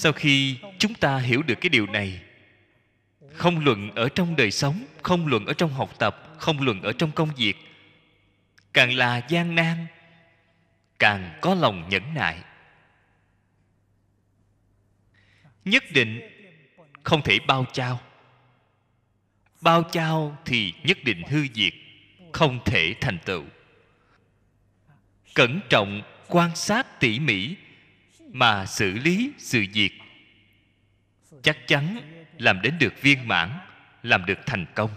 sau khi chúng ta hiểu được cái điều này không luận ở trong đời sống không luận ở trong học tập không luận ở trong công việc càng là gian nan càng có lòng nhẫn nại nhất định không thể bao trao bao trao thì nhất định hư diệt không thể thành tựu cẩn trọng quan sát tỉ mỉ mà xử lý sự việc chắc chắn làm đến được viên mãn làm được thành công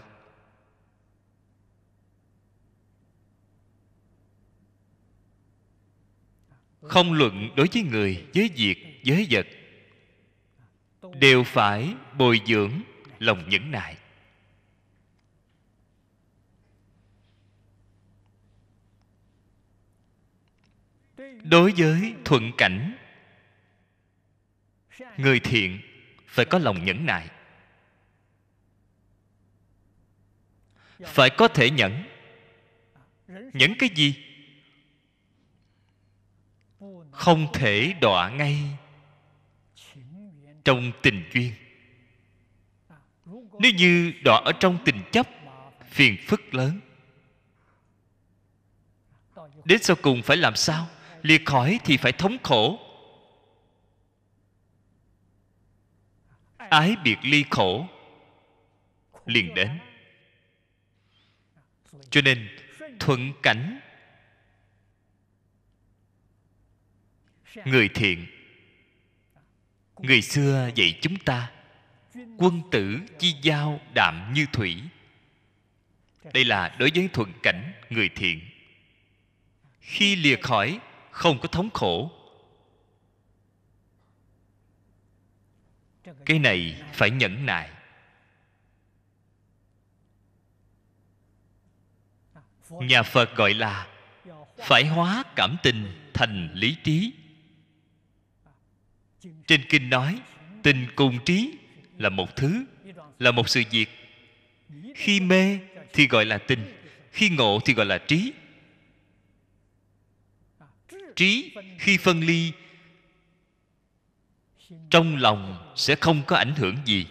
không luận đối với người với việc với vật đều phải bồi dưỡng lòng nhẫn nại đối với thuận cảnh người thiện phải có lòng nhẫn nại phải có thể nhẫn nhẫn cái gì không thể đọa ngay trong tình duyên nếu như đọa ở trong tình chấp phiền phức lớn đến sau cùng phải làm sao Liệt khỏi thì phải thống khổ ái biệt ly khổ liền đến cho nên thuận cảnh người thiện người xưa dạy chúng ta quân tử chi giao đạm như thủy đây là đối với thuận cảnh người thiện khi lìa khỏi không có thống khổ cái này phải nhẫn nại nhà phật gọi là phải hóa cảm tình thành lý trí trên kinh nói tình cùng trí là một thứ là một sự việc khi mê thì gọi là tình khi ngộ thì gọi là trí trí khi phân ly trong lòng sẽ không có ảnh hưởng gì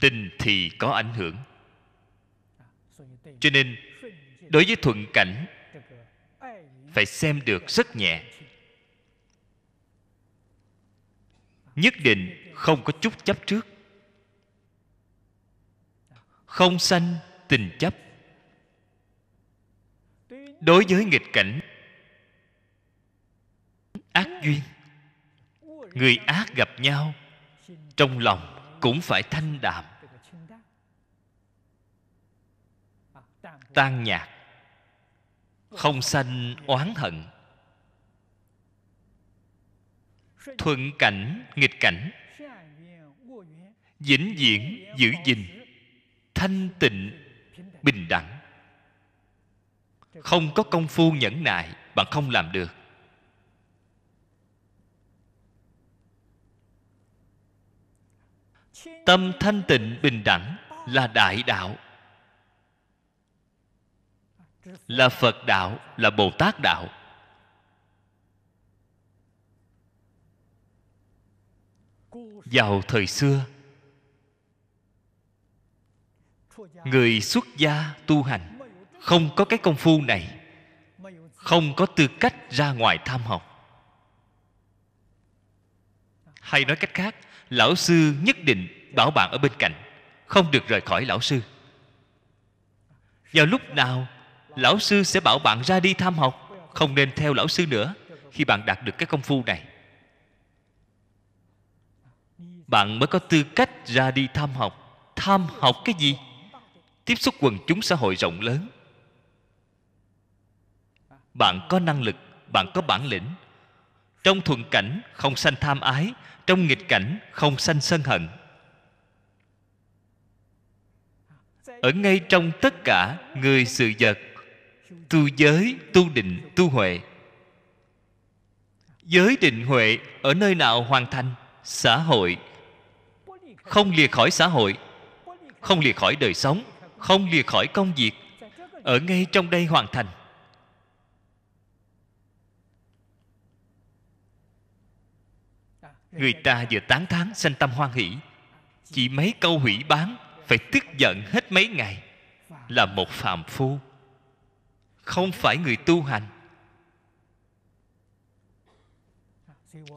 tình thì có ảnh hưởng cho nên đối với thuận cảnh phải xem được rất nhẹ nhất định không có chút chấp trước không sanh tình chấp đối với nghịch cảnh ác duyên người ác gặp nhau trong lòng cũng phải thanh đạm tan nhạt không sanh oán hận thuận cảnh nghịch cảnh vĩnh viễn giữ gìn thanh tịnh bình đẳng không có công phu nhẫn nại bạn không làm được tâm thanh tịnh bình đẳng là đại đạo là phật đạo là bồ tát đạo vào thời xưa người xuất gia tu hành không có cái công phu này không có tư cách ra ngoài tham học hay nói cách khác lão sư nhất định bảo bạn ở bên cạnh không được rời khỏi lão sư vào lúc nào lão sư sẽ bảo bạn ra đi tham học không nên theo lão sư nữa khi bạn đạt được cái công phu này bạn mới có tư cách ra đi tham học tham học cái gì tiếp xúc quần chúng xã hội rộng lớn bạn có năng lực bạn có bản lĩnh trong thuận cảnh không sanh tham ái trong nghịch cảnh không sanh sân hận ở ngay trong tất cả người sự vật tu giới tu định tu huệ giới định huệ ở nơi nào hoàn thành xã hội không lìa khỏi xã hội không lìa khỏi đời sống không lìa khỏi công việc ở ngay trong đây hoàn thành người ta vừa tán thán sanh tâm hoan hỷ chỉ mấy câu hủy bán phải tức giận hết mấy ngày là một phàm phu không phải người tu hành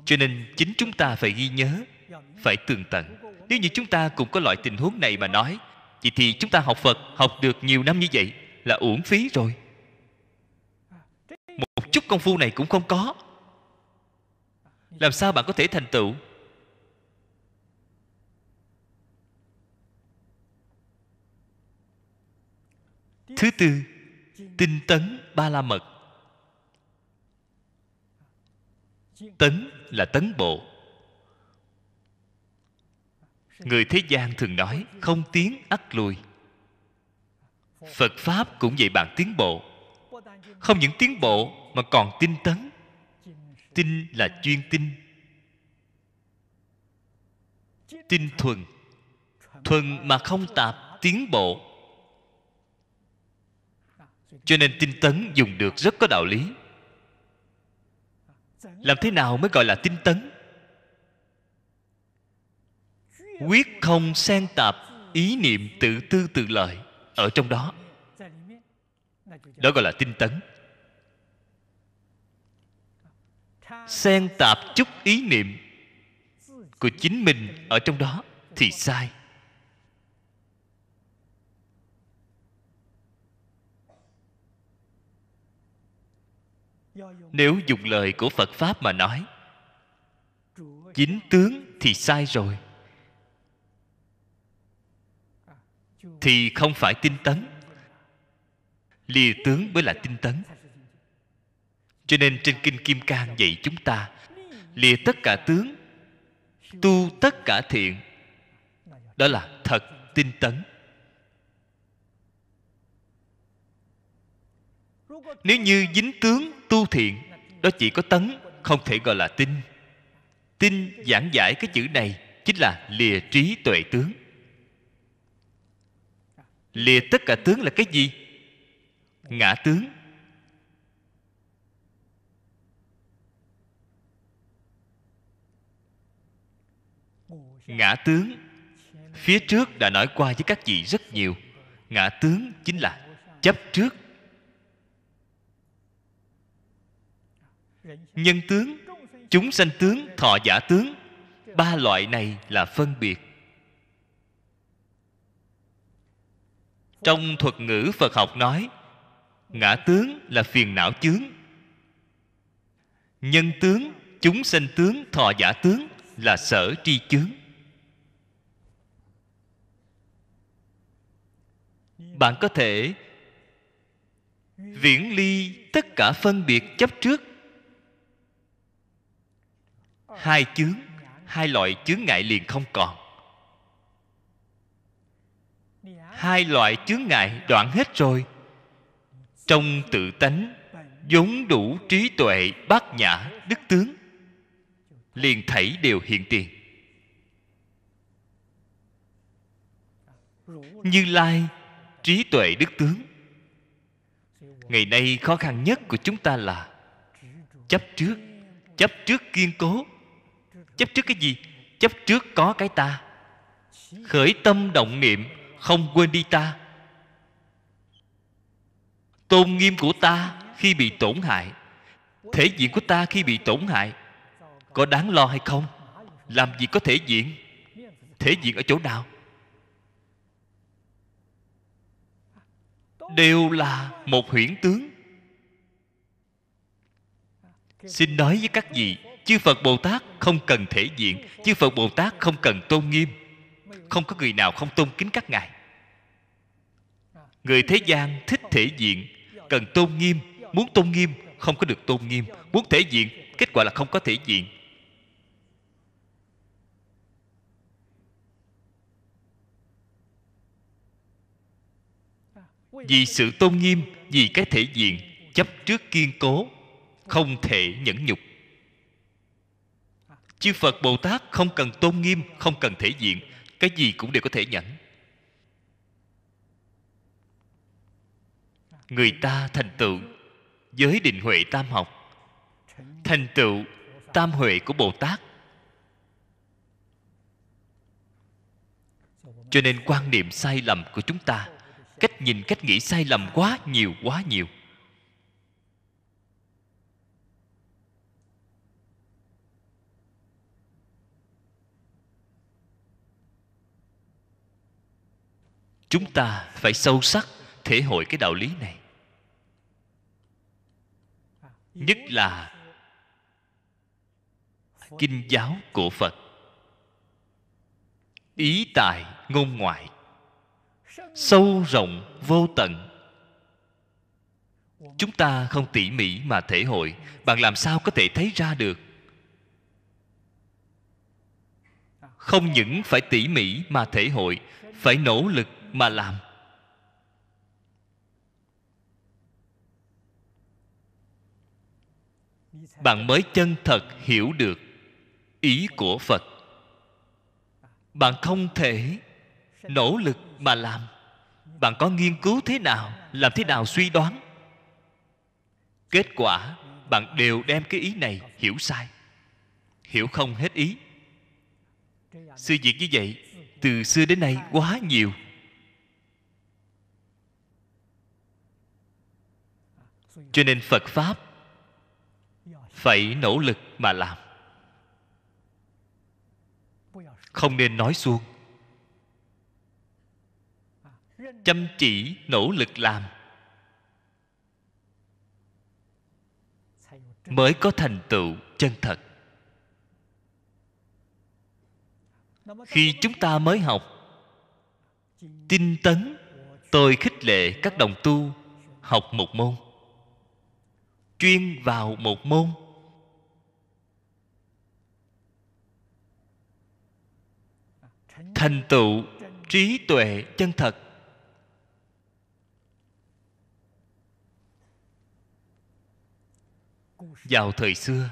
cho nên chính chúng ta phải ghi nhớ phải tường tận nếu như chúng ta cũng có loại tình huống này mà nói vậy thì chúng ta học phật học được nhiều năm như vậy là uổng phí rồi một chút công phu này cũng không có làm sao bạn có thể thành tựu thứ tư tinh tấn ba la mật tấn là tấn bộ người thế gian thường nói không tiến ắt lùi phật pháp cũng vậy bạn tiến bộ không những tiến bộ mà còn tinh tấn tinh là chuyên tinh tinh thuần thuần mà không tạp tiến bộ cho nên tinh tấn dùng được rất có đạo lý làm thế nào mới gọi là tinh tấn quyết không xen tạp ý niệm tự tư tự lợi ở trong đó đó gọi là tinh tấn xen tạp chút ý niệm của chính mình ở trong đó thì sai nếu dùng lời của phật pháp mà nói dính tướng thì sai rồi thì không phải tinh tấn lìa tướng mới là tinh tấn cho nên trên kinh kim cang dạy chúng ta lìa tất cả tướng tu tất cả thiện đó là thật tinh tấn nếu như dính tướng tu thiện đó chỉ có tấn không thể gọi là tin tin giảng giải cái chữ này chính là lìa trí tuệ tướng lìa tất cả tướng là cái gì ngã tướng ngã tướng phía trước đã nói qua với các vị rất nhiều ngã tướng chính là chấp trước nhân tướng chúng sanh tướng thọ giả tướng ba loại này là phân biệt trong thuật ngữ phật học nói ngã tướng là phiền não chướng nhân tướng chúng sanh tướng thọ giả tướng là sở tri chướng bạn có thể viễn ly tất cả phân biệt chấp trước hai chướng hai loại chướng ngại liền không còn hai loại chướng ngại đoạn hết rồi trong tự tánh vốn đủ trí tuệ bát nhã đức tướng liền thảy đều hiện tiền như lai trí tuệ đức tướng ngày nay khó khăn nhất của chúng ta là chấp trước chấp trước kiên cố chấp trước cái gì chấp trước có cái ta khởi tâm động niệm không quên đi ta tôn nghiêm của ta khi bị tổn hại thể diện của ta khi bị tổn hại có đáng lo hay không làm gì có thể diện thể diện ở chỗ nào đều là một huyễn tướng xin nói với các vị chư phật bồ tát không cần thể diện chư phật bồ tát không cần tôn nghiêm không có người nào không tôn kính các ngài người thế gian thích thể diện cần tôn nghiêm muốn tôn nghiêm không có được tôn nghiêm muốn thể diện kết quả là không có thể diện vì sự tôn nghiêm vì cái thể diện chấp trước kiên cố không thể nhẫn nhục chư phật bồ tát không cần tôn nghiêm không cần thể diện cái gì cũng đều có thể nhẫn người ta thành tựu giới định huệ tam học thành tựu tam huệ của bồ tát cho nên quan niệm sai lầm của chúng ta cách nhìn cách nghĩ sai lầm quá nhiều quá nhiều chúng ta phải sâu sắc thể hội cái đạo lý này nhất là kinh giáo của phật ý tại ngôn ngoại sâu rộng vô tận chúng ta không tỉ mỉ mà thể hội bạn làm sao có thể thấy ra được không những phải tỉ mỉ mà thể hội phải nỗ lực mà làm bạn mới chân thật hiểu được ý của phật bạn không thể nỗ lực mà làm bạn có nghiên cứu thế nào làm thế nào suy đoán kết quả bạn đều đem cái ý này hiểu sai hiểu không hết ý sự việc như vậy từ xưa đến nay quá nhiều cho nên phật pháp phải nỗ lực mà làm không nên nói suông chăm chỉ nỗ lực làm mới có thành tựu chân thật khi chúng ta mới học tinh tấn tôi khích lệ các đồng tu học một môn chuyên vào một môn thành tựu trí tuệ chân thật vào thời xưa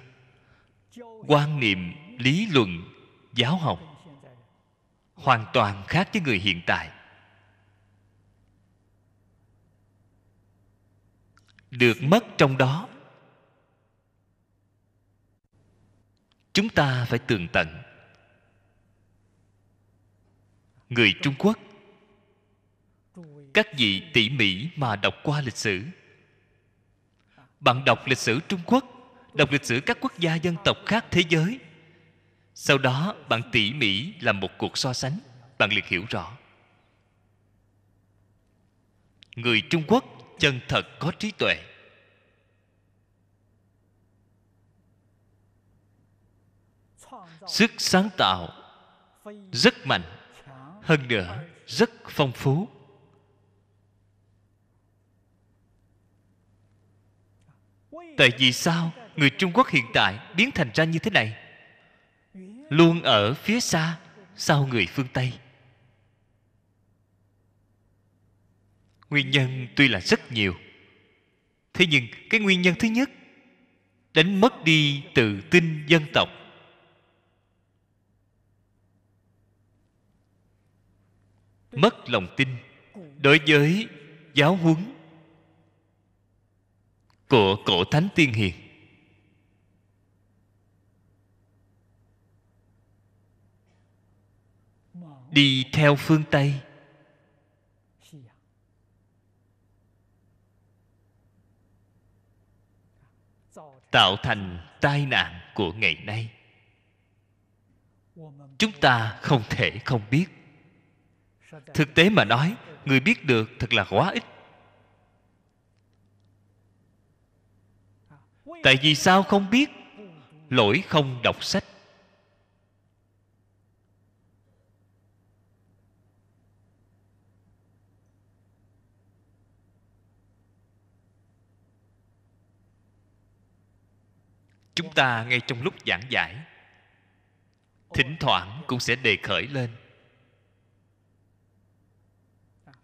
quan niệm lý luận giáo học hoàn toàn khác với người hiện tại được mất trong đó chúng ta phải tường tận người trung quốc các vị tỉ mỉ mà đọc qua lịch sử bạn đọc lịch sử trung quốc đọc lịch sử các quốc gia dân tộc khác thế giới sau đó bạn tỉ mỉ làm một cuộc so sánh bạn liền hiểu rõ người trung quốc chân thật có trí tuệ sức sáng tạo rất mạnh hơn nữa rất phong phú tại vì sao người trung quốc hiện tại biến thành ra như thế này luôn ở phía xa sau người phương tây nguyên nhân tuy là rất nhiều thế nhưng cái nguyên nhân thứ nhất đánh mất đi tự tin dân tộc mất lòng tin đối với giáo huấn của cổ thánh tiên hiền đi theo phương tây tạo thành tai nạn của ngày nay chúng ta không thể không biết thực tế mà nói người biết được thật là quá ít tại vì sao không biết lỗi không đọc sách chúng ta ngay trong lúc giảng giải thỉnh thoảng cũng sẽ đề khởi lên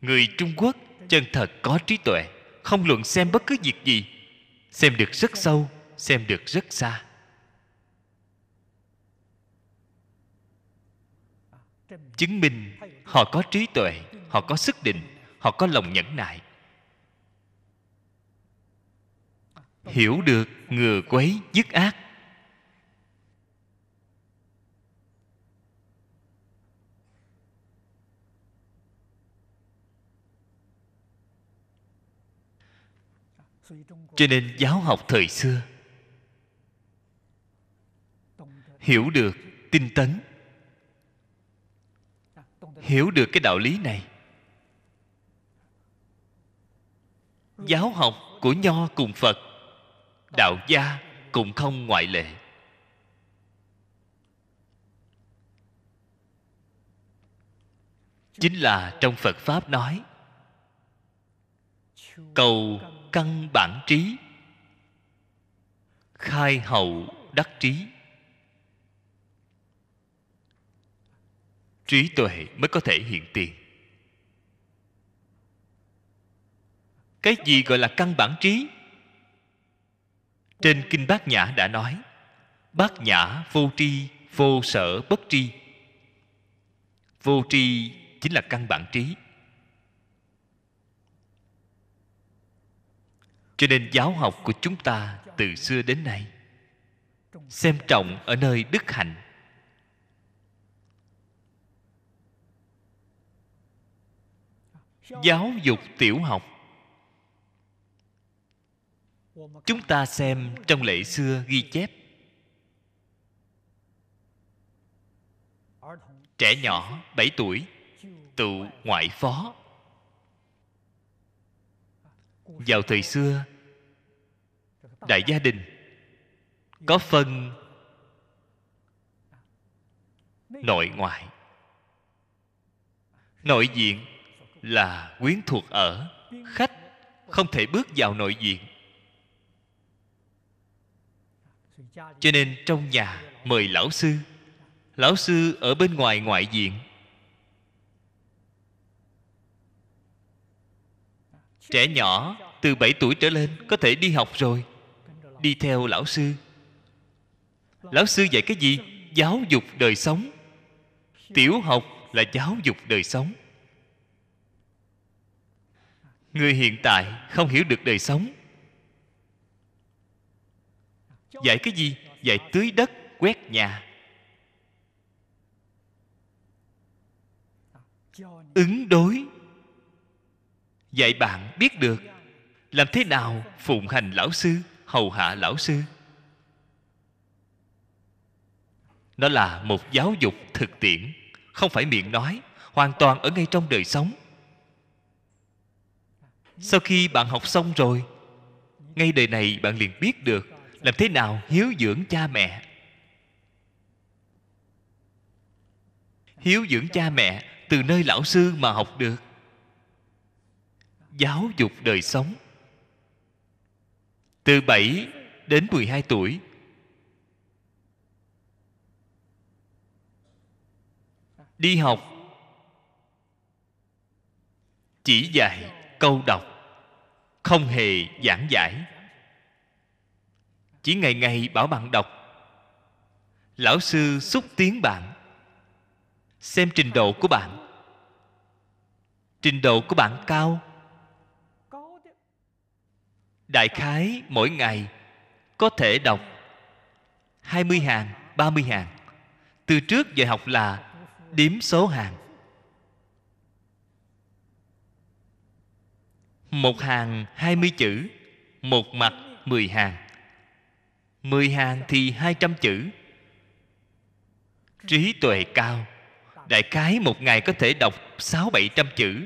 người trung quốc chân thật có trí tuệ không luận xem bất cứ việc gì xem được rất sâu xem được rất xa chứng minh họ có trí tuệ họ có sức định họ có lòng nhẫn nại hiểu được ngừa quấy dứt ác cho nên giáo học thời xưa hiểu được tinh tấn hiểu được cái đạo lý này giáo học của nho cùng phật đạo gia cũng không ngoại lệ chính là trong phật pháp nói cầu căn bản trí khai hậu đắc trí trí tuệ mới có thể hiện tiền cái gì gọi là căn bản trí trên kinh bát nhã đã nói bát nhã vô tri vô sở bất tri vô tri chính là căn bản trí cho nên giáo học của chúng ta từ xưa đến nay xem trọng ở nơi đức hạnh giáo dục tiểu học chúng ta xem trong lễ xưa ghi chép trẻ nhỏ 7 tuổi tụ ngoại phó vào thời xưa đại gia đình có phân nội ngoại nội diện là quyến thuộc ở khách không thể bước vào nội diện cho nên trong nhà mời lão sư lão sư ở bên ngoài ngoại diện trẻ nhỏ từ 7 tuổi trở lên có thể đi học rồi đi theo lão sư lão sư dạy cái gì giáo dục đời sống tiểu học là giáo dục đời sống người hiện tại không hiểu được đời sống dạy cái gì dạy tưới đất quét nhà ứng đối dạy bạn biết được làm thế nào phụng hành lão sư hầu hạ lão sư nó là một giáo dục thực tiễn không phải miệng nói hoàn toàn ở ngay trong đời sống sau khi bạn học xong rồi ngay đời này bạn liền biết được làm thế nào hiếu dưỡng cha mẹ hiếu dưỡng cha mẹ từ nơi lão sư mà học được giáo dục đời sống từ 7 đến 12 tuổi đi học chỉ dạy câu đọc không hề giảng giải chỉ ngày ngày bảo bạn đọc lão sư xúc tiến bạn xem trình độ của bạn trình độ của bạn cao đại khái mỗi ngày có thể đọc 20 hàng, 30 hàng. Từ trước giờ học là điểm số hàng. Một hàng 20 chữ, một mặt 10 hàng. 10 hàng thì 200 chữ. Trí tuệ cao, đại khái một ngày có thể đọc 6 700 chữ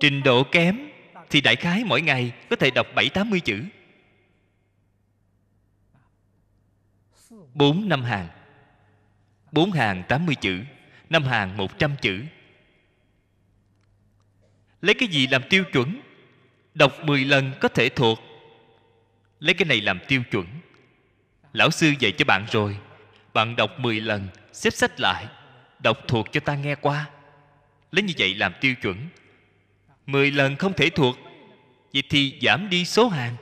trình độ kém thì đại khái mỗi ngày có thể đọc bảy tám mươi chữ bốn năm hàng bốn hàng tám mươi chữ năm hàng một trăm chữ lấy cái gì làm tiêu chuẩn đọc mười lần có thể thuộc lấy cái này làm tiêu chuẩn lão sư dạy cho bạn rồi bạn đọc mười lần xếp sách lại đọc thuộc cho ta nghe qua lấy như vậy làm tiêu chuẩn mười lần không thể thuộc vậy thì giảm đi số hàng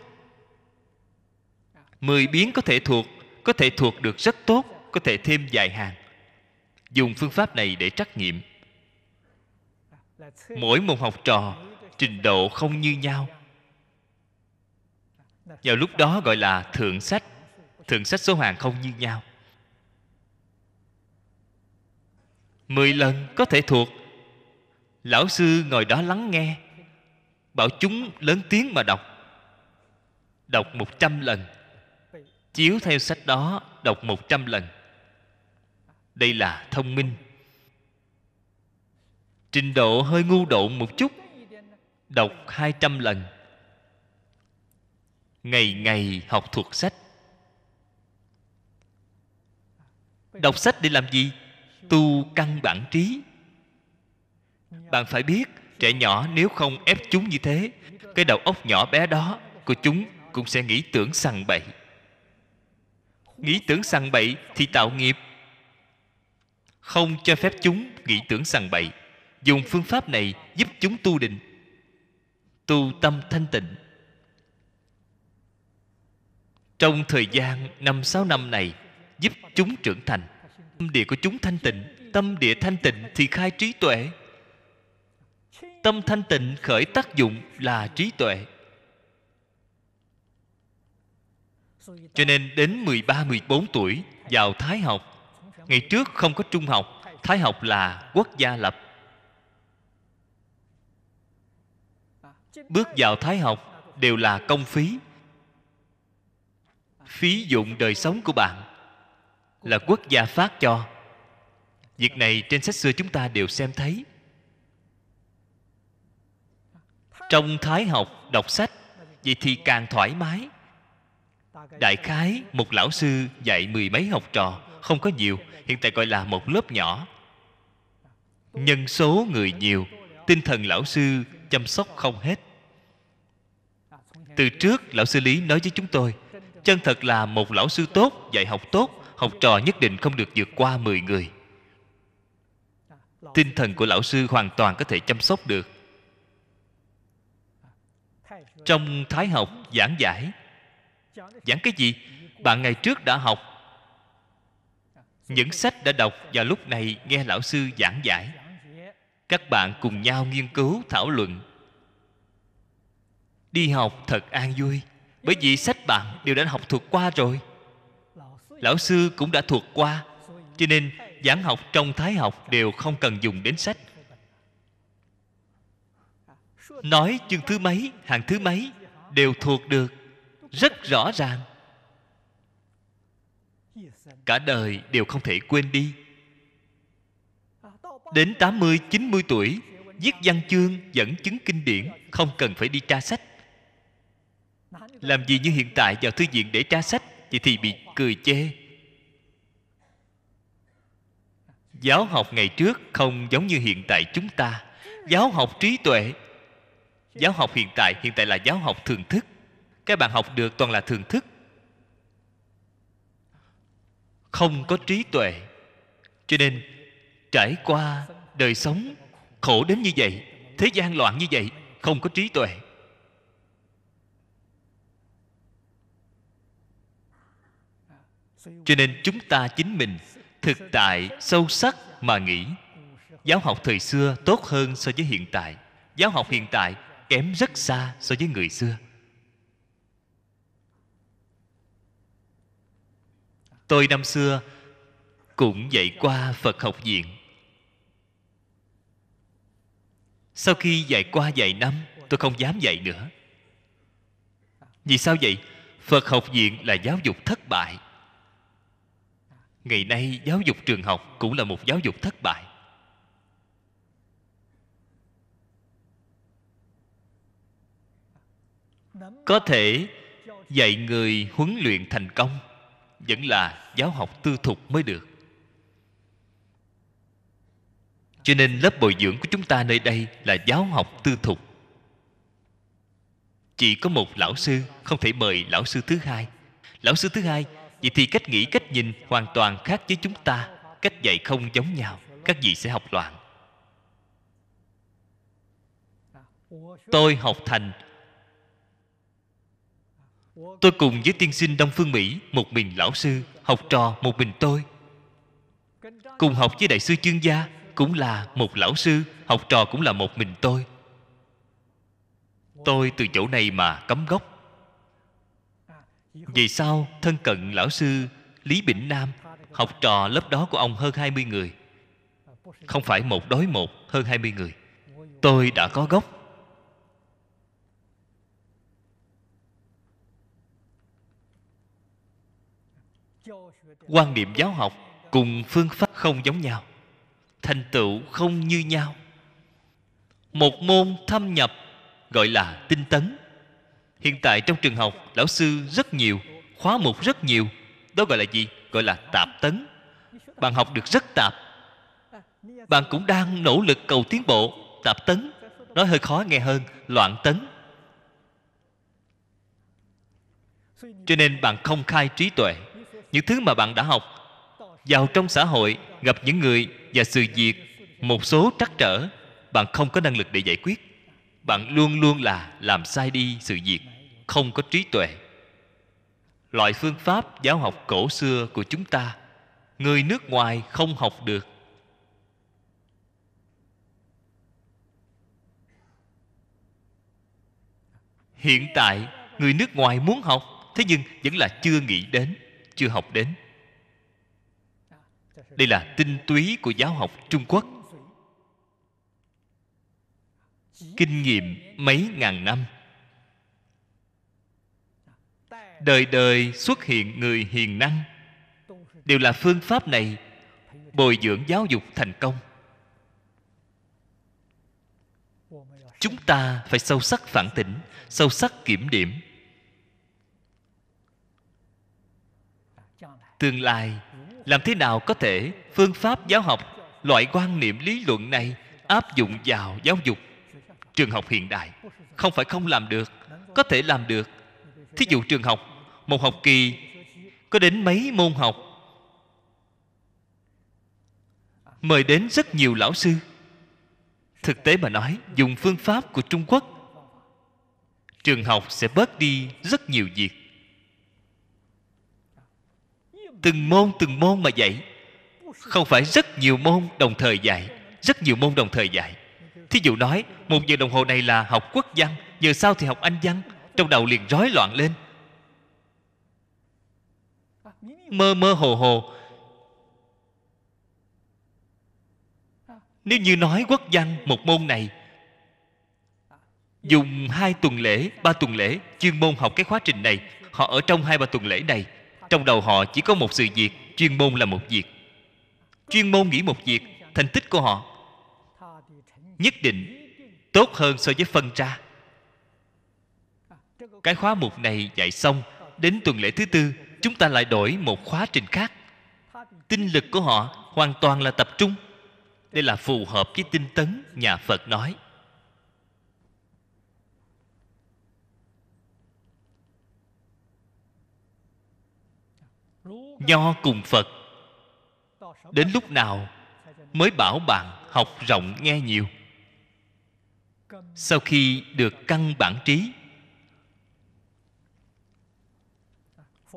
mười biến có thể thuộc có thể thuộc được rất tốt có thể thêm dài hàng dùng phương pháp này để trắc nghiệm mỗi một học trò trình độ không như nhau vào lúc đó gọi là thượng sách thượng sách số hàng không như nhau mười lần có thể thuộc lão sư ngồi đó lắng nghe bảo chúng lớn tiếng mà đọc đọc một trăm lần chiếu theo sách đó đọc một trăm lần đây là thông minh trình độ hơi ngu độn một chút đọc hai trăm lần ngày ngày học thuộc sách đọc sách để làm gì tu căn bản trí bạn phải biết trẻ nhỏ nếu không ép chúng như thế cái đầu óc nhỏ bé đó của chúng cũng sẽ nghĩ tưởng sằng bậy nghĩ tưởng sằng bậy thì tạo nghiệp không cho phép chúng nghĩ tưởng sằng bậy dùng phương pháp này giúp chúng tu định tu tâm thanh tịnh trong thời gian năm sáu năm này giúp chúng trưởng thành tâm địa của chúng thanh tịnh tâm địa thanh tịnh thì khai trí tuệ tâm thanh tịnh khởi tác dụng là trí tuệ cho nên đến 13 14 tuổi vào thái học ngày trước không có trung học thái học là quốc gia lập bước vào thái học đều là công phí phí dụng đời sống của bạn là quốc gia phát cho việc này trên sách xưa chúng ta đều xem thấy trong thái học đọc sách vậy thì càng thoải mái đại khái một lão sư dạy mười mấy học trò không có nhiều hiện tại gọi là một lớp nhỏ nhân số người nhiều tinh thần lão sư chăm sóc không hết từ trước lão sư lý nói với chúng tôi chân thật là một lão sư tốt dạy học tốt học trò nhất định không được vượt qua mười người tinh thần của lão sư hoàn toàn có thể chăm sóc được trong thái học giảng giải giảng cái gì bạn ngày trước đã học những sách đã đọc và lúc này nghe lão sư giảng giải các bạn cùng nhau nghiên cứu thảo luận đi học thật an vui bởi vì sách bạn đều đã học thuộc qua rồi lão sư cũng đã thuộc qua cho nên giảng học trong thái học đều không cần dùng đến sách nói chương thứ mấy hàng thứ mấy đều thuộc được rất rõ ràng cả đời đều không thể quên đi đến 80 90 tuổi viết văn chương dẫn chứng kinh điển không cần phải đi tra sách làm gì như hiện tại vào thư viện để tra sách thì thì bị cười chê giáo học ngày trước không giống như hiện tại chúng ta giáo học trí tuệ giáo học hiện tại hiện tại là giáo học thường thức các bạn học được toàn là thường thức không có trí tuệ cho nên trải qua đời sống khổ đến như vậy thế gian loạn như vậy không có trí tuệ cho nên chúng ta chính mình thực tại sâu sắc mà nghĩ giáo học thời xưa tốt hơn so với hiện tại giáo học hiện tại kém rất xa so với người xưa tôi năm xưa cũng dạy qua phật học viện sau khi dạy qua vài năm tôi không dám dạy nữa vì sao vậy phật học viện là giáo dục thất bại ngày nay giáo dục trường học cũng là một giáo dục thất bại có thể dạy người huấn luyện thành công vẫn là giáo học tư thục mới được cho nên lớp bồi dưỡng của chúng ta nơi đây là giáo học tư thục chỉ có một lão sư không thể mời lão sư thứ hai lão sư thứ hai vậy thì cách nghĩ cách nhìn hoàn toàn khác với chúng ta cách dạy không giống nhau các vị sẽ học loạn tôi học thành tôi cùng với tiên sinh đông phương mỹ một mình lão sư học trò một mình tôi cùng học với đại sư chương gia cũng là một lão sư học trò cũng là một mình tôi tôi từ chỗ này mà cấm gốc vì sao thân cận lão sư lý bỉnh nam học trò lớp đó của ông hơn 20 người không phải một đối một hơn 20 người tôi đã có gốc quan niệm giáo học cùng phương pháp không giống nhau thành tựu không như nhau một môn thâm nhập gọi là tinh tấn hiện tại trong trường học lão sư rất nhiều khóa mục rất nhiều đó gọi là gì gọi là tạp tấn bạn học được rất tạp bạn cũng đang nỗ lực cầu tiến bộ tạp tấn nói hơi khó nghe hơn loạn tấn cho nên bạn không khai trí tuệ những thứ mà bạn đã học vào trong xã hội gặp những người và sự việc một số trắc trở bạn không có năng lực để giải quyết bạn luôn luôn là làm sai đi sự việc không có trí tuệ loại phương pháp giáo học cổ xưa của chúng ta người nước ngoài không học được hiện tại người nước ngoài muốn học thế nhưng vẫn là chưa nghĩ đến chưa học đến đây là tinh túy của giáo học trung quốc kinh nghiệm mấy ngàn năm đời đời xuất hiện người hiền năng đều là phương pháp này bồi dưỡng giáo dục thành công chúng ta phải sâu sắc phản tỉnh sâu sắc kiểm điểm tương lai làm thế nào có thể phương pháp giáo học loại quan niệm lý luận này áp dụng vào giáo dục trường học hiện đại không phải không làm được có thể làm được thí dụ trường học một học kỳ có đến mấy môn học mời đến rất nhiều lão sư thực tế mà nói dùng phương pháp của trung quốc trường học sẽ bớt đi rất nhiều việc từng môn từng môn mà dạy không phải rất nhiều môn đồng thời dạy rất nhiều môn đồng thời dạy thí dụ nói một giờ đồng hồ này là học quốc văn giờ sau thì học anh văn trong đầu liền rối loạn lên mơ mơ hồ hồ nếu như nói quốc văn một môn này dùng hai tuần lễ ba tuần lễ chuyên môn học cái khóa trình này họ ở trong hai ba tuần lễ này trong đầu họ chỉ có một sự việc chuyên môn là một việc chuyên môn nghĩ một việc thành tích của họ nhất định tốt hơn so với phân ra cái khóa mục này dạy xong đến tuần lễ thứ tư chúng ta lại đổi một khóa trình khác tinh lực của họ hoàn toàn là tập trung đây là phù hợp với tinh tấn nhà phật nói nho cùng phật đến lúc nào mới bảo bạn học rộng nghe nhiều sau khi được căn bản trí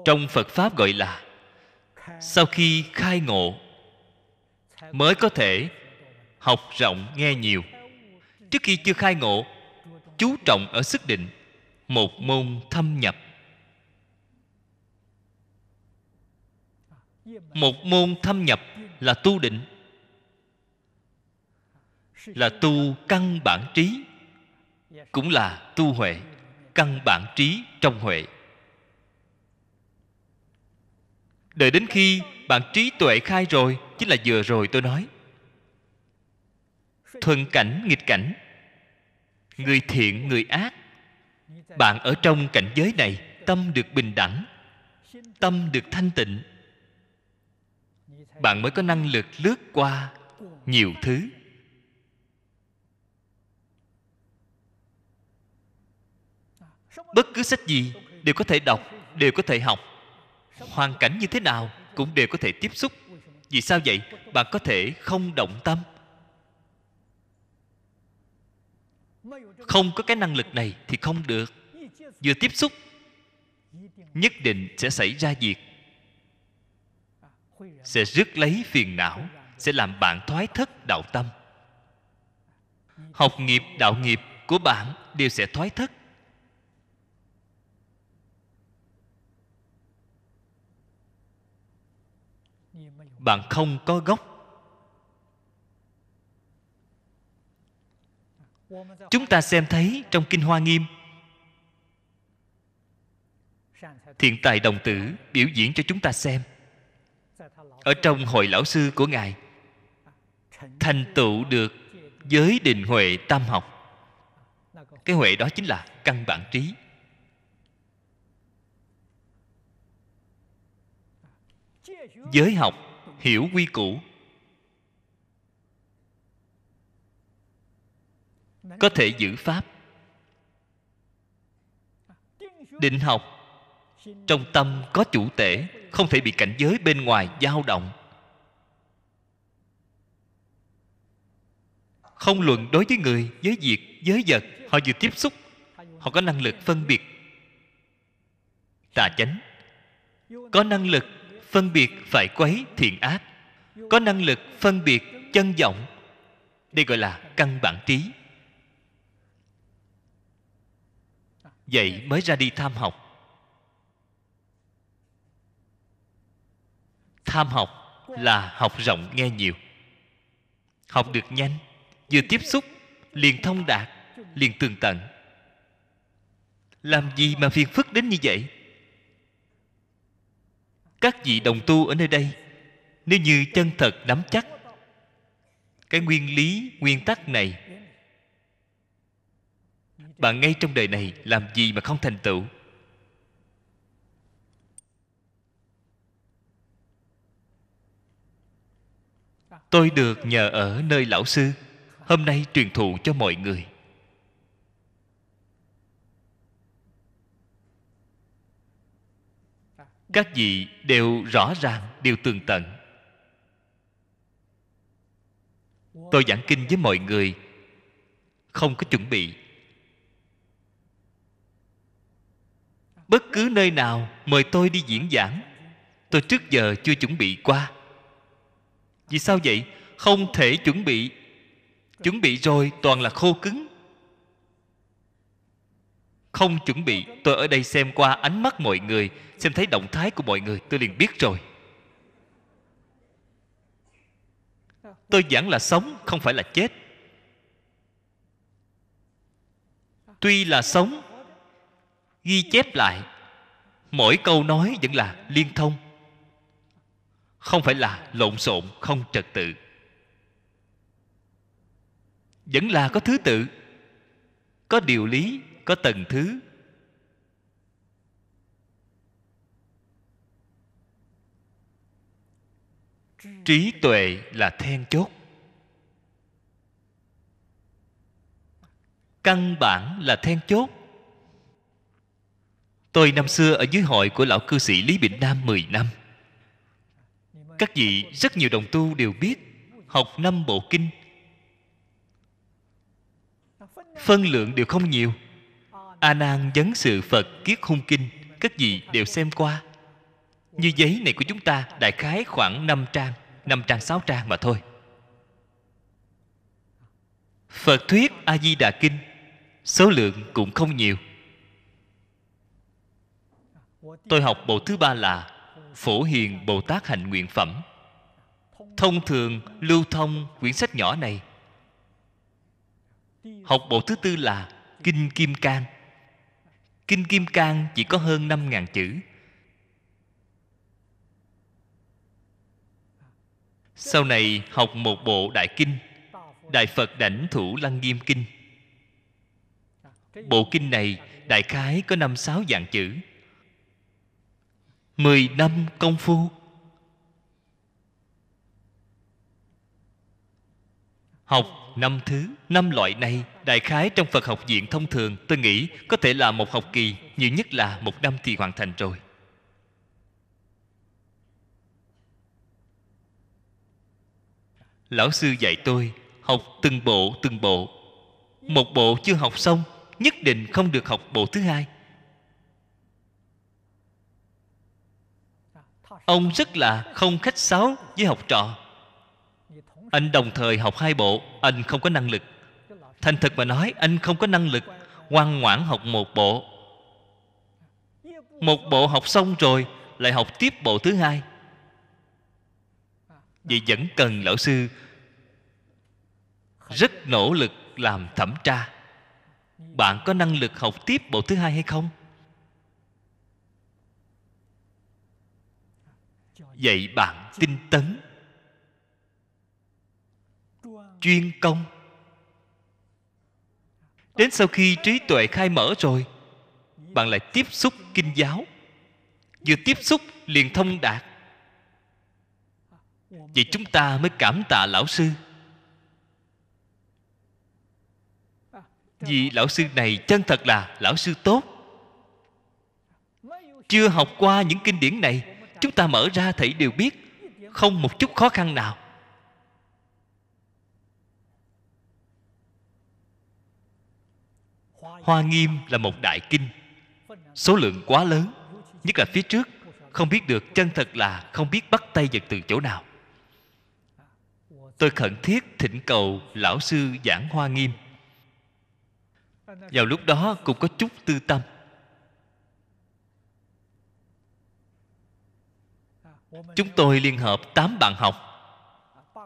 trong phật pháp gọi là sau khi khai ngộ mới có thể học rộng nghe nhiều trước khi chưa khai ngộ chú trọng ở sức định một môn thâm nhập một môn thâm nhập là tu định là tu căn bản trí cũng là tu huệ căn bản trí trong huệ đợi đến khi bạn trí tuệ khai rồi chính là vừa rồi tôi nói thuận cảnh nghịch cảnh người thiện người ác bạn ở trong cảnh giới này tâm được bình đẳng tâm được thanh tịnh bạn mới có năng lực lướt qua nhiều thứ bất cứ sách gì đều có thể đọc đều có thể học hoàn cảnh như thế nào cũng đều có thể tiếp xúc vì sao vậy bạn có thể không động tâm không có cái năng lực này thì không được vừa tiếp xúc nhất định sẽ xảy ra việc sẽ rước lấy phiền não sẽ làm bạn thoái thất đạo tâm học nghiệp đạo nghiệp của bạn đều sẽ thoái thất bạn không có gốc chúng ta xem thấy trong kinh hoa nghiêm thiện tài đồng tử biểu diễn cho chúng ta xem ở trong hội lão sư của ngài thành tựu được giới định huệ tam học cái huệ đó chính là căn bản trí giới học hiểu quy củ có thể giữ pháp định học trong tâm có chủ tể không thể bị cảnh giới bên ngoài dao động không luận đối với người giới việc giới vật họ vừa tiếp xúc họ có năng lực phân biệt tà chánh có năng lực phân biệt phải quấy thiện ác có năng lực phân biệt chân vọng đây gọi là căn bản trí vậy mới ra đi tham học tham học là học rộng nghe nhiều học được nhanh vừa tiếp xúc liền thông đạt liền tường tận làm gì mà phiền phức đến như vậy các vị đồng tu ở nơi đây nếu như chân thật nắm chắc cái nguyên lý nguyên tắc này bạn ngay trong đời này làm gì mà không thành tựu tôi được nhờ ở nơi lão sư hôm nay truyền thụ cho mọi người các vị đều rõ ràng đều tường tận tôi giảng kinh với mọi người không có chuẩn bị bất cứ nơi nào mời tôi đi diễn giảng tôi trước giờ chưa chuẩn bị qua vì sao vậy không thể chuẩn bị chuẩn bị rồi toàn là khô cứng không chuẩn bị tôi ở đây xem qua ánh mắt mọi người xem thấy động thái của mọi người tôi liền biết rồi tôi giảng là sống không phải là chết tuy là sống ghi chép lại mỗi câu nói vẫn là liên thông không phải là lộn xộn không trật tự vẫn là có thứ tự có điều lý có tầng thứ trí tuệ là then chốt căn bản là then chốt tôi năm xưa ở dưới hội của lão cư sĩ lý bình nam mười năm các vị rất nhiều đồng tu đều biết học năm bộ kinh phân lượng đều không nhiều a nan vấn sự phật kiết hung kinh các vị đều xem qua như giấy này của chúng ta đại khái khoảng 5 trang 5 trang 6 trang mà thôi Phật thuyết A-di-đà kinh Số lượng cũng không nhiều Tôi học bộ thứ ba là Phổ Hiền Bồ Tát hành Nguyện Phẩm Thông thường lưu thông quyển sách nhỏ này Học bộ thứ tư là Kinh Kim Cang Kinh Kim Cang chỉ có hơn 5.000 chữ Sau này học một bộ Đại Kinh Đại Phật Đảnh Thủ Lăng Nghiêm Kinh Bộ kinh này đại khái có năm sáu dạng chữ mười năm công phu học năm thứ năm loại này đại khái trong phật học viện thông thường tôi nghĩ có thể là một học kỳ nhiều nhất là một năm thì hoàn thành rồi lão sư dạy tôi học từng bộ từng bộ một bộ chưa học xong nhất định không được học bộ thứ hai ông rất là không khách sáo với học trò anh đồng thời học hai bộ anh không có năng lực thành thật mà nói anh không có năng lực ngoan ngoãn học một bộ một bộ học xong rồi lại học tiếp bộ thứ hai Vì vẫn cần lão sư rất nỗ lực làm thẩm tra bạn có năng lực học tiếp bộ thứ hai hay không dạy bạn tinh tấn chuyên công đến sau khi trí tuệ khai mở rồi bạn lại tiếp xúc kinh giáo vừa tiếp xúc liền thông đạt vậy chúng ta mới cảm tạ lão sư vì lão sư này chân thật là lão sư tốt chưa học qua những kinh điển này chúng ta mở ra thầy đều biết không một chút khó khăn nào hoa nghiêm là một đại kinh số lượng quá lớn nhất là phía trước không biết được chân thật là không biết bắt tay giật từ chỗ nào tôi khẩn thiết thỉnh cầu lão sư giảng hoa nghiêm vào lúc đó cũng có chút tư tâm chúng tôi liên hợp tám bạn học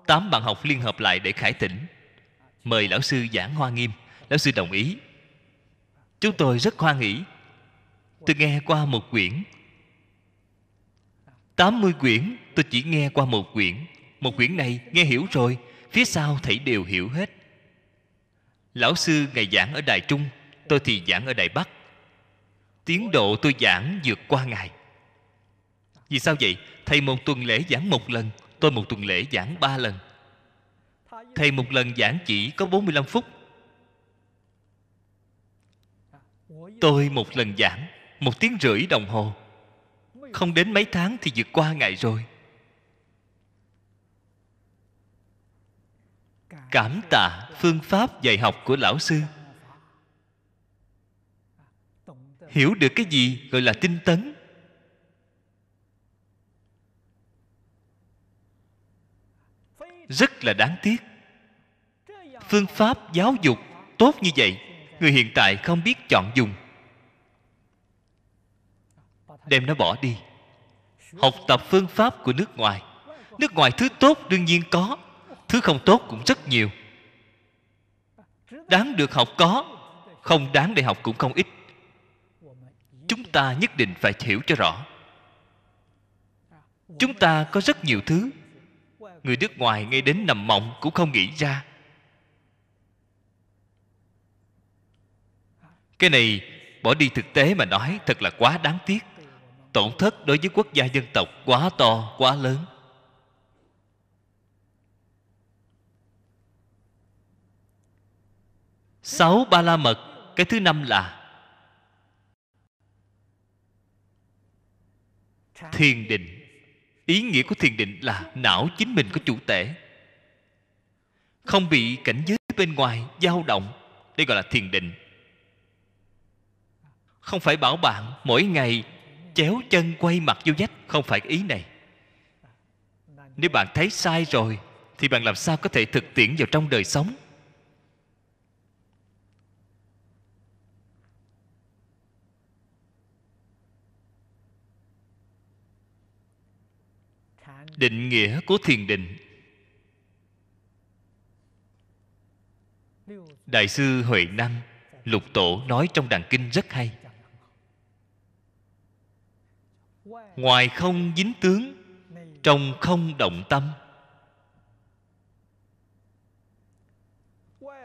tám bạn học liên hợp lại để khải tỉnh mời lão sư giảng hoa nghiêm lão sư đồng ý chúng tôi rất hoan hỷ tôi nghe qua một quyển 80 quyển tôi chỉ nghe qua một quyển một quyển này nghe hiểu rồi phía sau thầy đều hiểu hết lão sư ngày giảng ở đài trung tôi thì giảng ở đài bắc tiến độ tôi giảng vượt qua ngài vì sao vậy? Thầy một tuần lễ giảng một lần Tôi một tuần lễ giảng ba lần Thầy một lần giảng chỉ có 45 phút Tôi một lần giảng Một tiếng rưỡi đồng hồ Không đến mấy tháng thì vượt qua ngày rồi Cảm tạ phương pháp dạy học của lão sư Hiểu được cái gì gọi là tinh tấn rất là đáng tiếc phương pháp giáo dục tốt như vậy người hiện tại không biết chọn dùng đem nó bỏ đi học tập phương pháp của nước ngoài nước ngoài thứ tốt đương nhiên có thứ không tốt cũng rất nhiều đáng được học có không đáng để học cũng không ít chúng ta nhất định phải hiểu cho rõ chúng ta có rất nhiều thứ người nước ngoài nghe đến nằm mộng cũng không nghĩ ra cái này bỏ đi thực tế mà nói thật là quá đáng tiếc tổn thất đối với quốc gia dân tộc quá to quá lớn sáu ba la mật cái thứ năm là thiên đình ý nghĩa của thiền định là não chính mình có chủ tể không bị cảnh giới bên ngoài dao động đây gọi là thiền định không phải bảo bạn mỗi ngày chéo chân quay mặt vô vách không phải ý này nếu bạn thấy sai rồi thì bạn làm sao có thể thực tiễn vào trong đời sống định nghĩa của thiền định đại sư huệ năng lục tổ nói trong đàn kinh rất hay ngoài không dính tướng trong không động tâm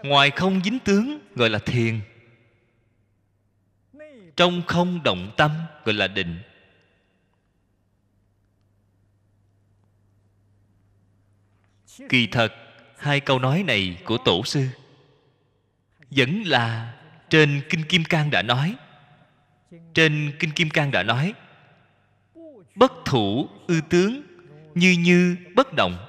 ngoài không dính tướng gọi là thiền trong không động tâm gọi là định kỳ thật hai câu nói này của tổ sư vẫn là trên kinh kim cang đã nói trên kinh kim cang đã nói bất thủ ư tướng như như bất động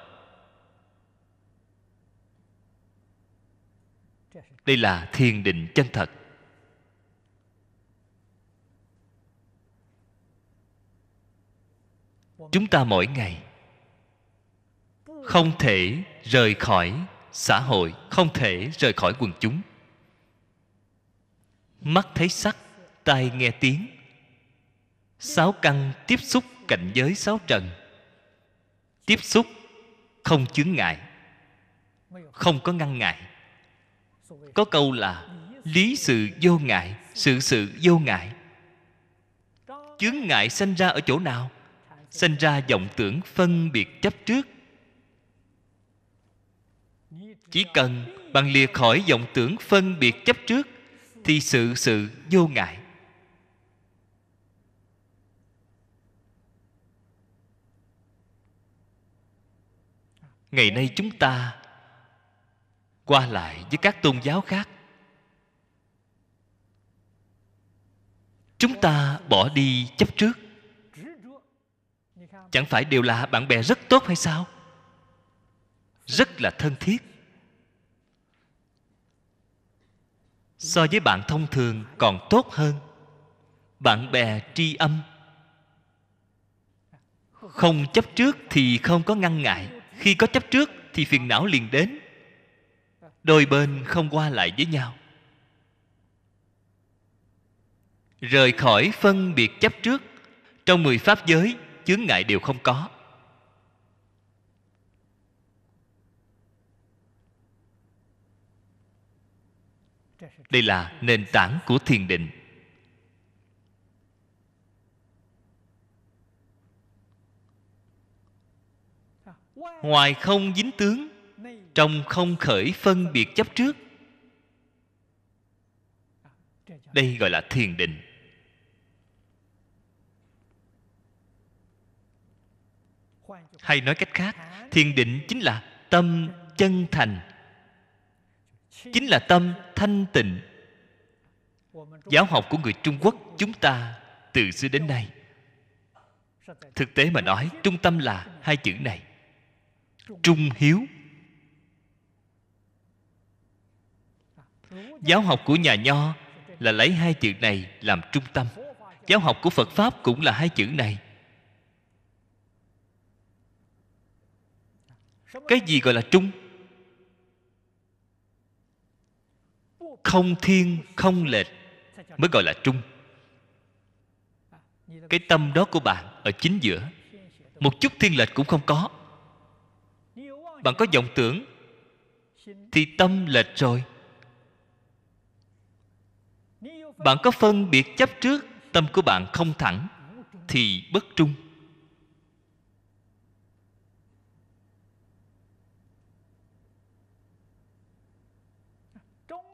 đây là thiền định chân thật chúng ta mỗi ngày không thể rời khỏi xã hội không thể rời khỏi quần chúng mắt thấy sắc tai nghe tiếng sáu căn tiếp xúc cảnh giới sáu trần tiếp xúc không chướng ngại không có ngăn ngại có câu là lý sự vô ngại sự sự vô ngại chướng ngại sinh ra ở chỗ nào sinh ra vọng tưởng phân biệt chấp trước chỉ cần bạn lìa khỏi vọng tưởng phân biệt chấp trước thì sự sự vô ngại ngày nay chúng ta qua lại với các tôn giáo khác chúng ta bỏ đi chấp trước chẳng phải đều là bạn bè rất tốt hay sao rất là thân thiết so với bạn thông thường còn tốt hơn bạn bè tri âm không chấp trước thì không có ngăn ngại khi có chấp trước thì phiền não liền đến đôi bên không qua lại với nhau rời khỏi phân biệt chấp trước trong mười pháp giới chướng ngại đều không có đây là nền tảng của thiền định ngoài không dính tướng trong không khởi phân biệt chấp trước đây gọi là thiền định hay nói cách khác thiền định chính là tâm chân thành chính là tâm thanh tịnh giáo học của người trung quốc chúng ta từ xưa đến nay thực tế mà nói trung tâm là hai chữ này trung hiếu giáo học của nhà nho là lấy hai chữ này làm trung tâm giáo học của phật pháp cũng là hai chữ này cái gì gọi là trung không thiên không lệch mới gọi là trung cái tâm đó của bạn ở chính giữa một chút thiên lệch cũng không có bạn có vọng tưởng thì tâm lệch rồi bạn có phân biệt chấp trước tâm của bạn không thẳng thì bất trung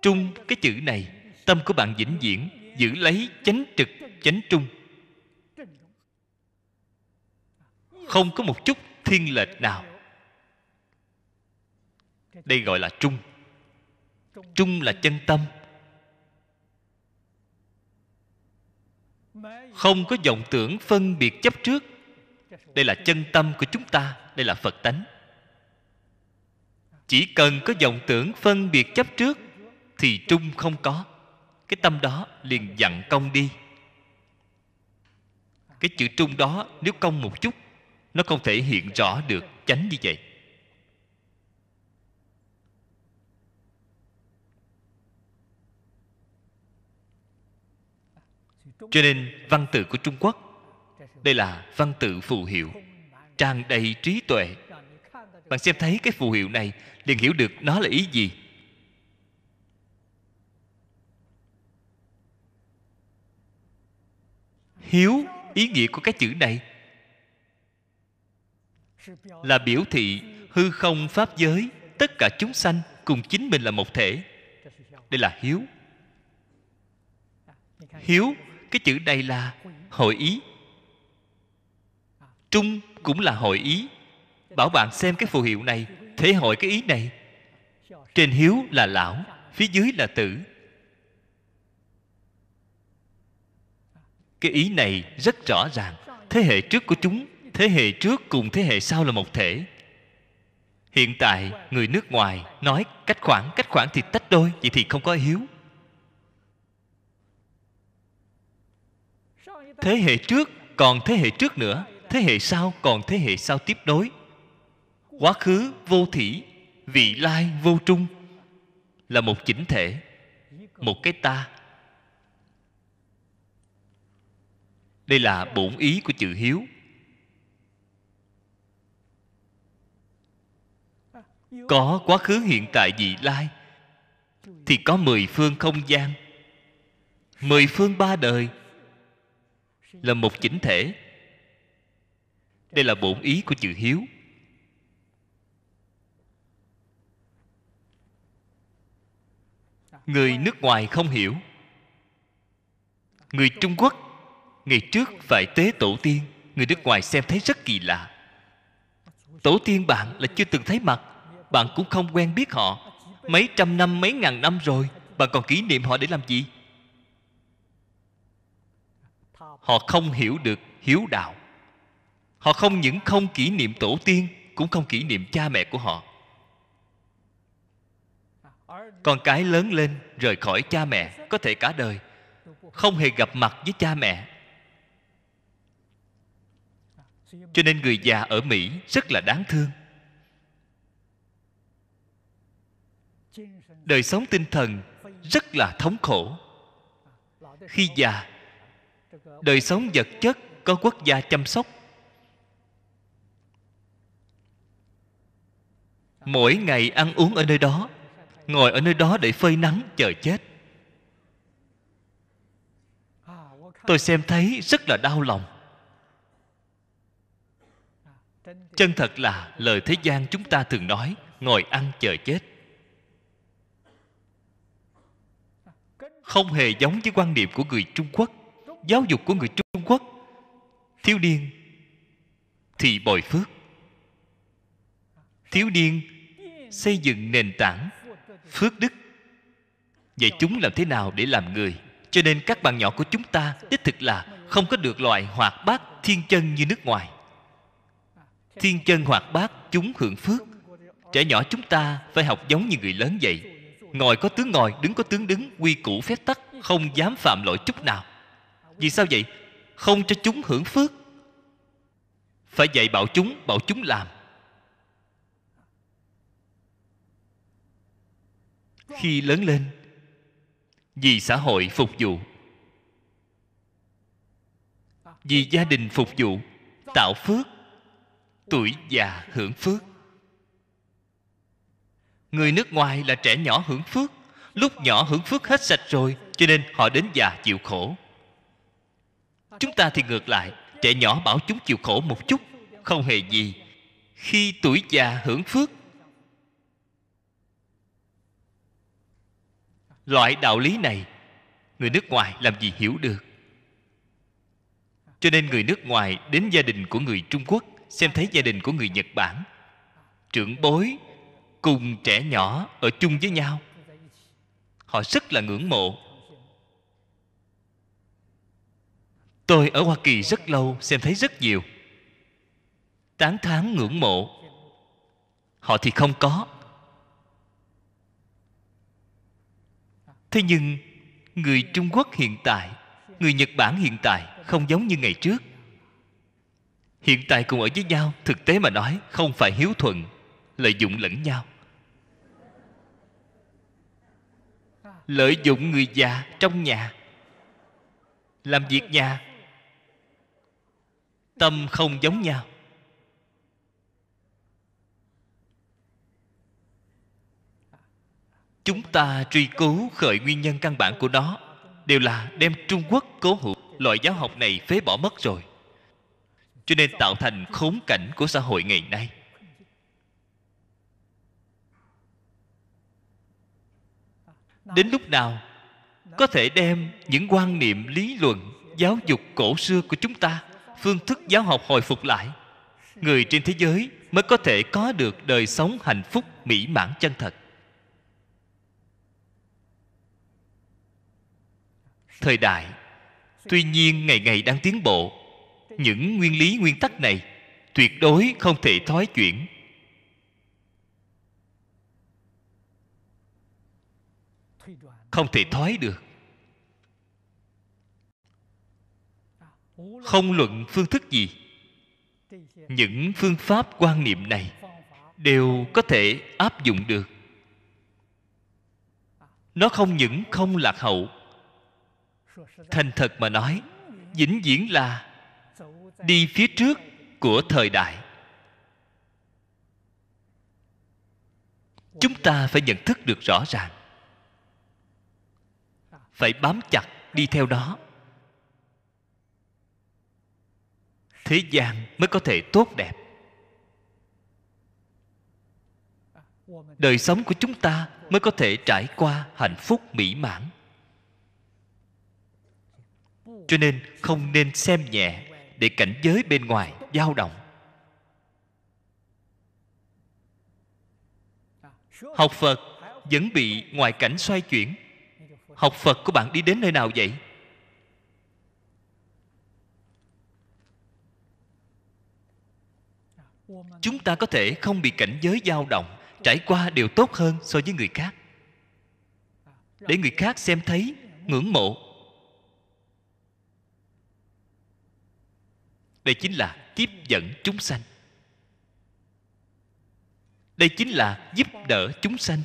Trung cái chữ này Tâm của bạn vĩnh viễn Giữ lấy chánh trực, chánh trung Không có một chút thiên lệch nào Đây gọi là trung Trung là chân tâm Không có vọng tưởng phân biệt chấp trước Đây là chân tâm của chúng ta Đây là Phật tánh Chỉ cần có vọng tưởng phân biệt chấp trước thì trung không có cái tâm đó liền dặn công đi cái chữ trung đó nếu công một chút nó không thể hiện rõ được chánh như vậy cho nên văn tự của trung quốc đây là văn tự phù hiệu tràn đầy trí tuệ bạn xem thấy cái phù hiệu này liền hiểu được nó là ý gì hiếu ý nghĩa của cái chữ này là biểu thị hư không pháp giới tất cả chúng sanh cùng chính mình là một thể đây là hiếu hiếu cái chữ này là hội ý trung cũng là hội ý bảo bạn xem cái phù hiệu này thể hội cái ý này trên hiếu là lão phía dưới là tử cái ý này rất rõ ràng thế hệ trước của chúng thế hệ trước cùng thế hệ sau là một thể hiện tại người nước ngoài nói cách khoảng cách khoảng thì tách đôi vậy thì không có hiếu thế hệ trước còn thế hệ trước nữa thế hệ sau còn thế hệ sau tiếp nối quá khứ vô thủy vị lai vô trung là một chỉnh thể một cái ta đây là bổn ý của chữ hiếu có quá khứ hiện tại vị lai thì có mười phương không gian mười phương ba đời là một chỉnh thể đây là bổn ý của chữ hiếu người nước ngoài không hiểu người trung quốc ngày trước phải tế tổ tiên người nước ngoài xem thấy rất kỳ lạ tổ tiên bạn là chưa từng thấy mặt bạn cũng không quen biết họ mấy trăm năm mấy ngàn năm rồi bạn còn kỷ niệm họ để làm gì họ không hiểu được hiếu đạo họ không những không kỷ niệm tổ tiên cũng không kỷ niệm cha mẹ của họ con cái lớn lên rời khỏi cha mẹ có thể cả đời không hề gặp mặt với cha mẹ cho nên người già ở mỹ rất là đáng thương đời sống tinh thần rất là thống khổ khi già đời sống vật chất có quốc gia chăm sóc mỗi ngày ăn uống ở nơi đó ngồi ở nơi đó để phơi nắng chờ chết tôi xem thấy rất là đau lòng chân thật là lời thế gian chúng ta thường nói ngồi ăn chờ chết không hề giống với quan niệm của người trung quốc giáo dục của người trung quốc thiếu niên thì bồi phước thiếu niên xây dựng nền tảng phước đức vậy chúng làm thế nào để làm người cho nên các bạn nhỏ của chúng ta đích thực là không có được loại hoạt bát thiên chân như nước ngoài thiên chân hoạt bát chúng hưởng phước trẻ nhỏ chúng ta phải học giống như người lớn vậy ngồi có tướng ngồi đứng có tướng đứng quy củ phép tắc không dám phạm lỗi chút nào vì sao vậy không cho chúng hưởng phước phải dạy bảo chúng bảo chúng làm khi lớn lên vì xã hội phục vụ vì gia đình phục vụ tạo phước tuổi già hưởng phước người nước ngoài là trẻ nhỏ hưởng phước lúc nhỏ hưởng phước hết sạch rồi cho nên họ đến già chịu khổ chúng ta thì ngược lại trẻ nhỏ bảo chúng chịu khổ một chút không hề gì khi tuổi già hưởng phước loại đạo lý này người nước ngoài làm gì hiểu được cho nên người nước ngoài đến gia đình của người trung quốc xem thấy gia đình của người nhật bản trưởng bối cùng trẻ nhỏ ở chung với nhau họ rất là ngưỡng mộ tôi ở hoa kỳ rất lâu xem thấy rất nhiều tán thán ngưỡng mộ họ thì không có thế nhưng người trung quốc hiện tại người nhật bản hiện tại không giống như ngày trước hiện tại cùng ở với nhau thực tế mà nói không phải hiếu thuận lợi dụng lẫn nhau lợi dụng người già trong nhà làm việc nhà tâm không giống nhau chúng ta truy cứu khởi nguyên nhân căn bản của nó đều là đem trung quốc cố hữu loại giáo học này phế bỏ mất rồi cho nên tạo thành khốn cảnh của xã hội ngày nay đến lúc nào có thể đem những quan niệm lý luận giáo dục cổ xưa của chúng ta phương thức giáo học hồi phục lại người trên thế giới mới có thể có được đời sống hạnh phúc mỹ mãn chân thật thời đại tuy nhiên ngày ngày đang tiến bộ những nguyên lý nguyên tắc này tuyệt đối không thể thoái chuyển không thể thoái được không luận phương thức gì những phương pháp quan niệm này đều có thể áp dụng được nó không những không lạc hậu thành thật mà nói vĩnh viễn là đi phía trước của thời đại chúng ta phải nhận thức được rõ ràng phải bám chặt đi theo đó thế gian mới có thể tốt đẹp đời sống của chúng ta mới có thể trải qua hạnh phúc mỹ mãn cho nên không nên xem nhẹ để cảnh giới bên ngoài dao động học phật vẫn bị ngoại cảnh xoay chuyển học phật của bạn đi đến nơi nào vậy chúng ta có thể không bị cảnh giới dao động trải qua điều tốt hơn so với người khác để người khác xem thấy ngưỡng mộ đây chính là tiếp dẫn chúng sanh đây chính là giúp đỡ chúng sanh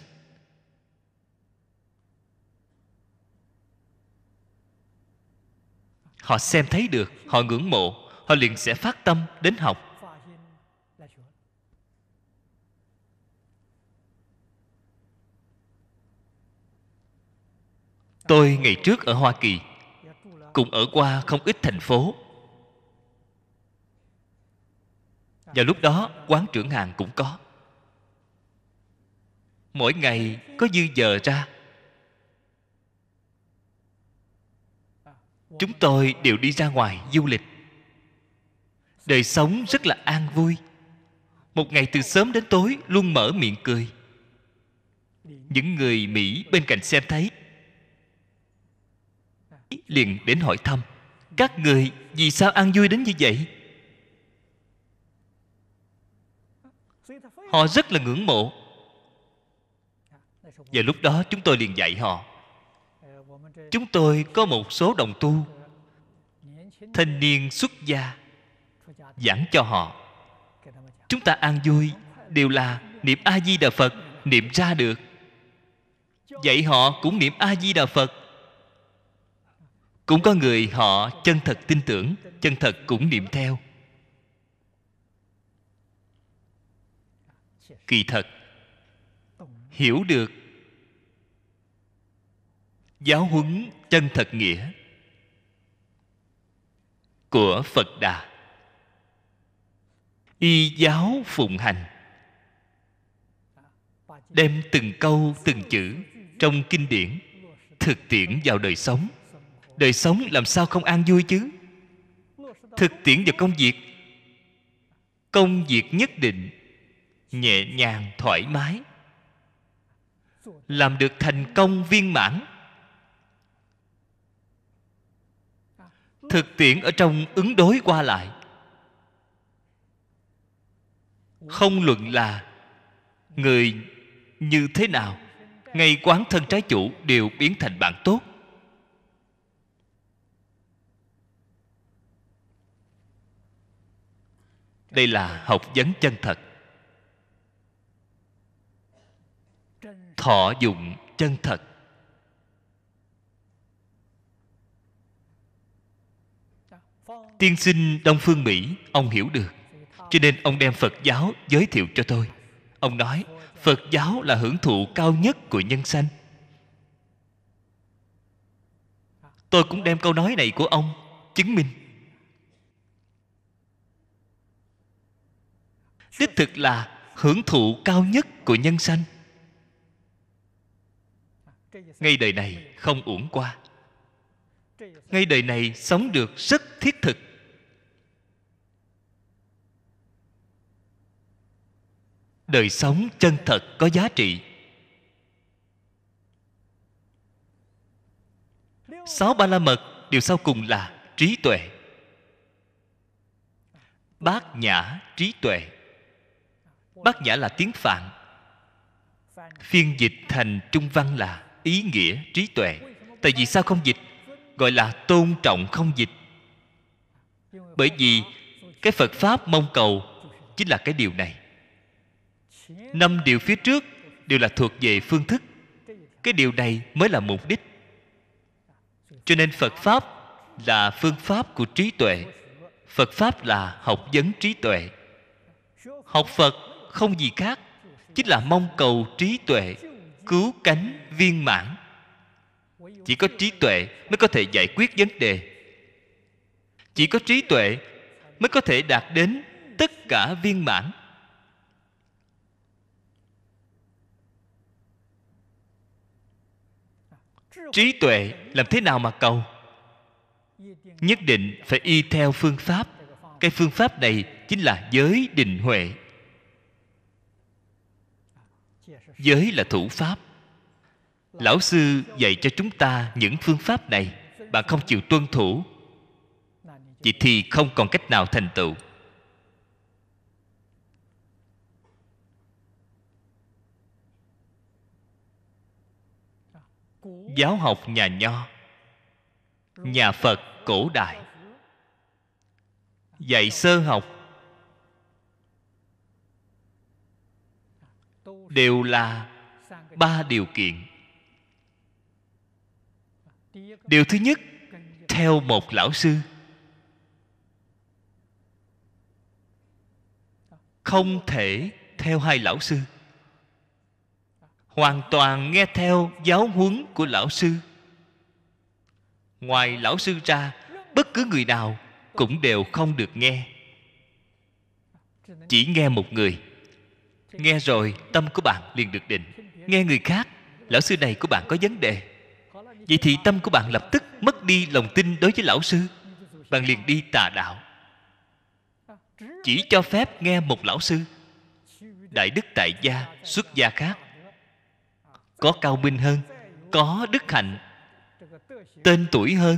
họ xem thấy được họ ngưỡng mộ họ liền sẽ phát tâm đến học tôi ngày trước ở hoa kỳ cùng ở qua không ít thành phố và lúc đó quán trưởng hàng cũng có mỗi ngày có dư giờ ra chúng tôi đều đi ra ngoài du lịch đời sống rất là an vui một ngày từ sớm đến tối luôn mở miệng cười những người mỹ bên cạnh xem thấy liền đến hỏi thăm các người vì sao an vui đến như vậy họ rất là ngưỡng mộ và lúc đó chúng tôi liền dạy họ chúng tôi có một số đồng tu thanh niên xuất gia giảng cho họ chúng ta an vui đều là niệm a di đà phật niệm ra được dạy họ cũng niệm a di đà phật cũng có người họ chân thật tin tưởng chân thật cũng niệm theo kỳ thật hiểu được giáo huấn chân thật nghĩa của phật đà y giáo phụng hành đem từng câu từng chữ trong kinh điển thực tiễn vào đời sống đời sống làm sao không an vui chứ thực tiễn vào công việc công việc nhất định nhẹ nhàng thoải mái làm được thành công viên mãn thực tiễn ở trong ứng đối qua lại không luận là người như thế nào ngay quán thân trái chủ đều biến thành bạn tốt đây là học vấn chân thật thọ dụng chân thật tiên sinh đông phương mỹ ông hiểu được cho nên ông đem phật giáo giới thiệu cho tôi ông nói phật giáo là hưởng thụ cao nhất của nhân sanh tôi cũng đem câu nói này của ông chứng minh đích thực là hưởng thụ cao nhất của nhân sanh ngay đời này không uổng qua ngay đời này sống được rất thiết thực đời sống chân thật có giá trị sáu ba la mật điều sau cùng là trí tuệ bát nhã trí tuệ bát nhã là tiếng phạn phiên dịch thành trung văn là ý nghĩa trí tuệ tại vì sao không dịch gọi là tôn trọng không dịch bởi vì cái phật pháp mong cầu chính là cái điều này năm điều phía trước đều là thuộc về phương thức cái điều này mới là mục đích cho nên phật pháp là phương pháp của trí tuệ phật pháp là học vấn trí tuệ học phật không gì khác chính là mong cầu trí tuệ cứu cánh viên mãn chỉ có trí tuệ mới có thể giải quyết vấn đề chỉ có trí tuệ mới có thể đạt đến tất cả viên mãn trí tuệ làm thế nào mà cầu nhất định phải y theo phương pháp cái phương pháp này chính là giới định huệ giới là thủ pháp lão sư dạy cho chúng ta những phương pháp này bạn không chịu tuân thủ vậy thì không còn cách nào thành tựu giáo học nhà nho nhà phật cổ đại dạy sơ học đều là ba điều kiện điều thứ nhất theo một lão sư không thể theo hai lão sư hoàn toàn nghe theo giáo huấn của lão sư ngoài lão sư ra bất cứ người nào cũng đều không được nghe chỉ nghe một người nghe rồi tâm của bạn liền được định nghe người khác lão sư này của bạn có vấn đề vậy thì tâm của bạn lập tức mất đi lòng tin đối với lão sư bạn liền đi tà đạo chỉ cho phép nghe một lão sư đại đức tại gia xuất gia khác có cao minh hơn có đức hạnh tên tuổi hơn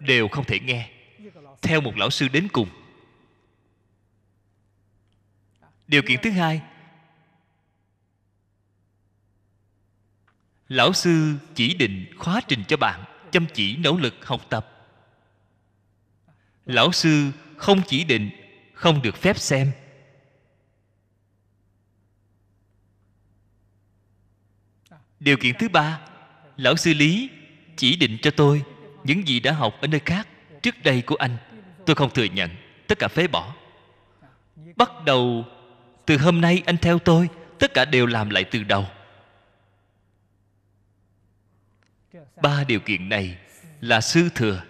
đều không thể nghe theo một lão sư đến cùng điều kiện thứ hai lão sư chỉ định khóa trình cho bạn chăm chỉ nỗ lực học tập lão sư không chỉ định không được phép xem điều kiện thứ ba lão sư lý chỉ định cho tôi những gì đã học ở nơi khác trước đây của anh tôi không thừa nhận tất cả phế bỏ bắt đầu từ hôm nay anh theo tôi tất cả đều làm lại từ đầu ba điều kiện này là sư thừa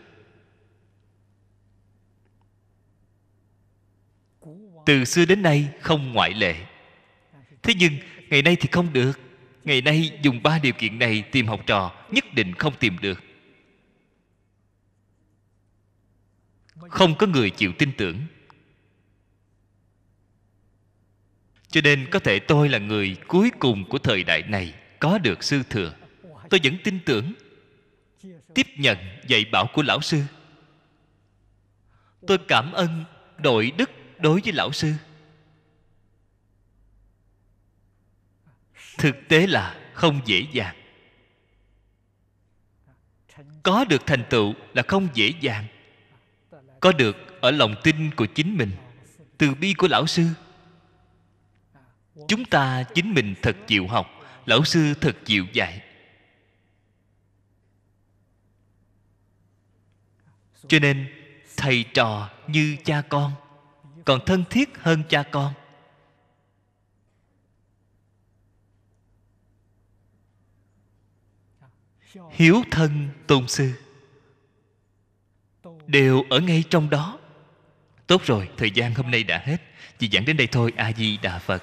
từ xưa đến nay không ngoại lệ thế nhưng ngày nay thì không được ngày nay dùng ba điều kiện này tìm học trò nhất định không tìm được không có người chịu tin tưởng cho nên có thể tôi là người cuối cùng của thời đại này có được sư thừa tôi vẫn tin tưởng tiếp nhận dạy bảo của lão sư tôi cảm ơn đội đức đối với lão sư thực tế là không dễ dàng có được thành tựu là không dễ dàng có được ở lòng tin của chính mình từ bi của lão sư chúng ta chính mình thật chịu học lão sư thật chịu dạy cho nên thầy trò như cha con còn thân thiết hơn cha con hiếu thân tôn sư đều ở ngay trong đó tốt rồi thời gian hôm nay đã hết chỉ giảng đến đây thôi a di đà phật